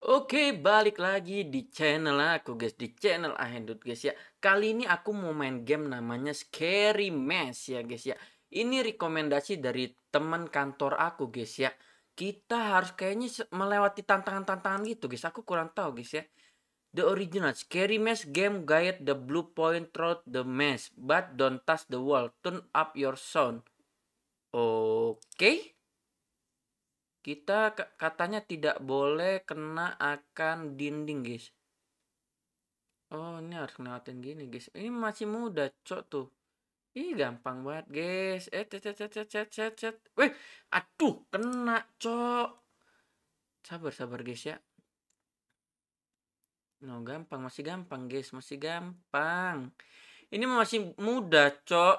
Oke, balik lagi di channel aku guys, di channel Ahendut guys ya. Kali ini aku mau main game namanya Scary Mess ya guys ya. Ini rekomendasi dari teman kantor aku guys ya. Kita harus kayaknya melewati tantangan-tantangan gitu guys. Aku kurang tahu guys ya. The original Scary Mess game guide the blue point throughout the maze, but don't touch the wall. Turn up your sound. Oke. Okay. Kita katanya tidak boleh kena akan dinding, guys. Oh, ini harus ngelewatin gini, guys. Ini masih muda, cok tuh. Ih, gampang banget, guys. Eh, cet, cet, cet, cet, cet, cet. Wih, aduh, kena, cok. Sabar, sabar, guys, ya. No, gampang. Masih gampang, guys. Masih gampang. Ini masih muda, cok.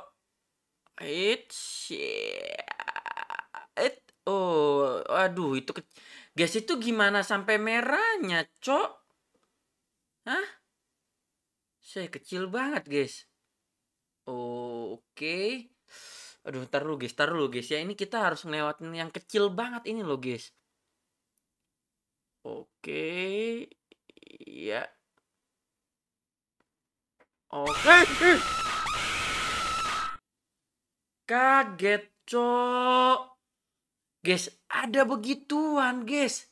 It's... It... Oh, aduh itu ke... gas itu gimana sampai merahnya, Cok? Hah? Saya kecil banget, guys. oke. Aduh, ntar lu guys, ntar lu guys ya. Ini kita harus ngelewatin yang kecil banget ini loh, guys. Oke. Okay. Iya. Oke. Kaget, Cok. Guys, ada begituan, guys.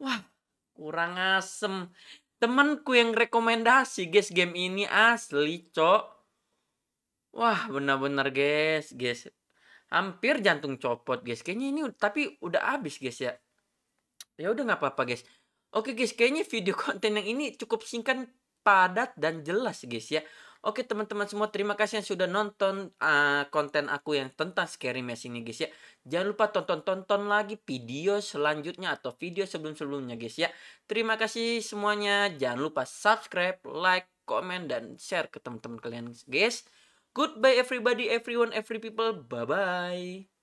Wah, kurang asem. Temanku yang rekomendasi, guys, game ini asli, cok. Wah, benar-benar, guys, guys. Hampir jantung copot, guys. Kayaknya ini tapi udah habis, guys ya. Ya udah nggak apa-apa, guys. Oke, guys, kayaknya video konten yang ini cukup singkat, padat dan jelas, guys ya. Oke teman-teman semua terima kasih yang sudah nonton uh, konten aku yang tentang Scary Mess ini guys ya. Jangan lupa tonton-tonton lagi video selanjutnya atau video sebelum-sebelumnya guys ya. Terima kasih semuanya. Jangan lupa subscribe, like, komen, dan share ke teman-teman kalian guys. Goodbye everybody, everyone, every people. Bye-bye.